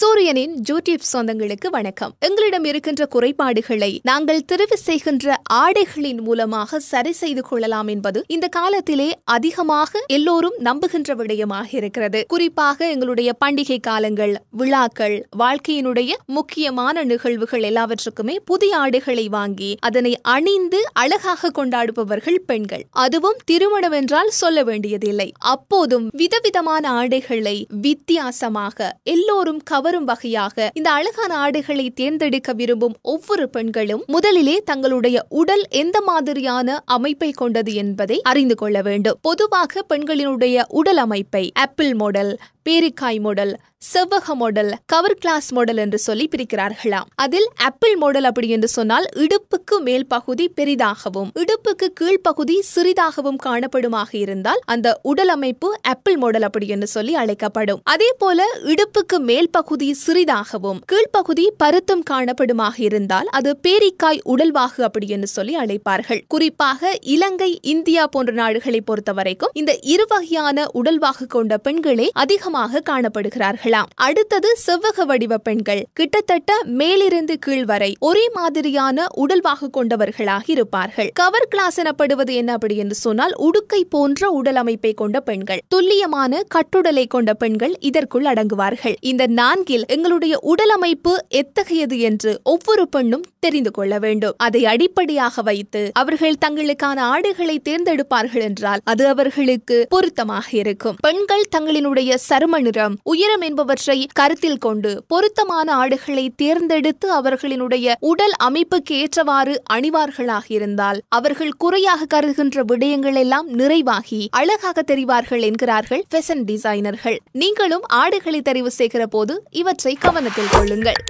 சூரியனின் யூடியூப் சொந்தங்களுக்கு வணக்கம் எங்களிடம் இருக்கின்ற குறைபாடுகளை நாங்கள் தெரிவு செய்கின்ற ஆடைகளின் மூலமாக சரி செய்து கொள்ளலாம் என்பது இந்த காலத்திலே அதிகமாக எல்லோரும் நம்புகின்ற விடயமாக இருக்கிறது குறிப்பாக எங்களுடைய பண்டிகை காலங்கள் விழாக்கள் வாழ்க்கையினுடைய முக்கியமான நிகழ்வுகள் எல்லாவற்றுக்குமே புதிய ஆடைகளை வாங்கி அதனை அணிந்து அழகாக கொண்டாடுபவர்கள் பெண்கள் அதுவும் திருமணம் என்றால் சொல்ல வேண்டியதில்லை அப்போதும் விதவிதமான ஆடைகளை வித்தியாசமாக எல்லோரும் கவர் கவரும் வகையாக இந்த அழகான ஆடைகளை தேர்ந்தெடுக்க விரும்பும் ஒவ்வொரு பெண்களும் முதலிலே தங்களுடைய உடல் எந்த மாதிரியான அமைப்பை கொண்டது என்பதை அறிந்து கொள்ள வேண்டும் பொதுவாக பெண்களினுடைய உடல் அமைப்பை ஆப்பிள் மாடல் பேரிக்காய் மாடல் செவ்வக மாடல் கவர் கிளாஸ் மாடல் என்று சொல்லி பிரிக்கிறார்களாம் அதில் ஆப்பிள் மாடல் அப்படி என்று சொன்னால் இடுப்புக்கு மேல் பகுதி பெரிதாகவும் இடுப்புக்கு கீழ்ப்பகுதி சிறிதாகவும் காணப்படுமாக இருந்தால் அந்த உடல் அமைப்பு ஆப்பிள் மாடல் அப்படி என்று சொல்லி அழைக்கப்படும் அதே போல இடுப்புக்கு மேல் பகுதி பகுதி சிறிதாகவும் கீழ்ப்பகுதி பருத்தம் காணப்படுமாக இருந்தால் அது பேரிக்காய் உடல்வாகு அப்படி என்று சொல்லி அழைப்பார்கள் குறிப்பாக இலங்கை இந்தியா போன்ற நாடுகளை பொறுத்தவரைக்கும் இந்த இருவகையான உடல்வாகு கொண்ட பெண்களே அதிகமாக காணப்படுகிறார்களாம் அடுத்தது செவ்வக வடிவ பெண்கள் கிட்டத்தட்ட மேலிருந்து கீழ் வரை ஒரே மாதிரியான உடல்வாகு கொண்டவர்களாக இருப்பார்கள் கவர் கிளாஸ் எனப்படுவது என்ன அப்படி என்று சொன்னால் உடுக்கை போன்ற உடல் அமைப்பை கொண்ட பெண்கள் துல்லியமான கட்டுடலை கொண்ட பெண்கள் இதற்குள் அடங்குவார்கள் இந்த நான்கு கணக்கில் எங்களுடைய உடல் அமைப்பு எத்தகையது என்று ஒவ்வொரு பெண்ணும் தெரிந்து கொள்ள வேண்டும் அதை அடிப்படையாக வைத்து அவர்கள் தங்களுக்கான ஆடைகளை தேர்ந்தெடுப்பார்கள் என்றால் அது அவர்களுக்கு பொருத்தமாக இருக்கும் பெண்கள் தங்களினுடைய சரும நிறம் உயரம் என்பவற்றை கருத்தில் கொண்டு பொருத்தமான ஆடைகளை தேர்ந்தெடுத்து அவர்களினுடைய உடல் அமைப்புக்கு ஏற்றவாறு அணிவார்களாக இருந்தால் அவர்கள் குறையாக கருதுகின்ற விடயங்கள் எல்லாம் நிறைவாகி அழகாக தெரிவார்கள் என்கிறார்கள் ஃபெஷன் டிசைனர்கள் நீங்களும் ஆடைகளை தெரிவு செய்கிற போது இவற்றை கவனத்தில் கொள்ளுங்கள்